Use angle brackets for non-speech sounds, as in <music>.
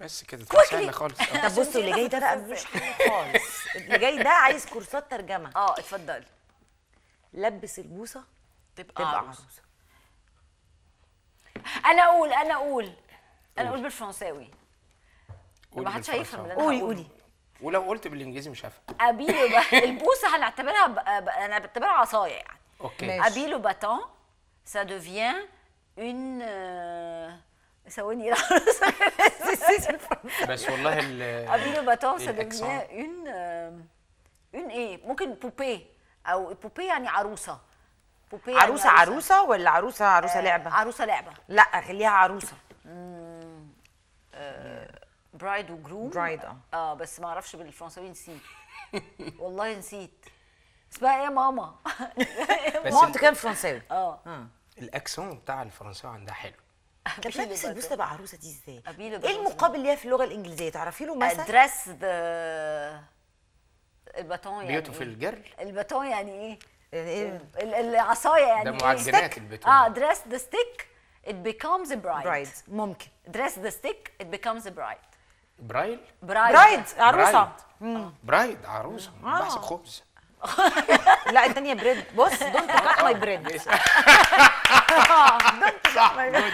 بس كده سهله خالص <laughs> طب بصوا اللي جاي ده بقى مش <laughs> حل خالص اللي جاي ده عايز كورسات ترجمه اه اتفضلي لبس البوصه تبقى, تبقى عروسه انا اقول انا اقول انا اقول بالفرنساوي ما حدش هيفهم اللي انا قولي قولي ولو قلت بالانجليزي مش هفهم ابيلو <laughs> البوسه هنعتبرها انا بعتبرها عصايه يعني اوكي ابيلو باتون سا دوفيان اون ثواني العروسه بس والله ال bâton, باتون devenait اون اون ايه ممكن بوبيه او بوبيه يعني عروسه بوبيه يعني عروسه عروسه, عروسه ولا عروسه عروسه آه لعبه عروسه لعبه لا خليها عروسه برايد وجروم برايد اه بس ما اعرفش بالفرنساوي نسيت <laughs> والله نسيت اسمها ايه يا ماما <laughs> ماما كان فرنساوي آه. اه الاكسون بتاع الفرنساوي عندها حلو لابس البوسه تبع عروسه دي ازاي؟ ايه المقابل ليها في اللغه الانجليزيه تعرفي له مثلا؟ ادريس ذا الباتون يعني بيوتو في جيرل الباتون يعني ايه؟, يعني إيه؟ العصايه يعني ده إيه؟ معجنات الباتون اه دريس ذا ستيك ات بيكمز برايد ممكن dress ذا ستيك ات بيكمز برايد برايل برايد عروسه برايد عروسه آه. بحسب خبز <laughs> لا الثانيه بريد بص دونت كات ماي بريد دونت كات ماي بريد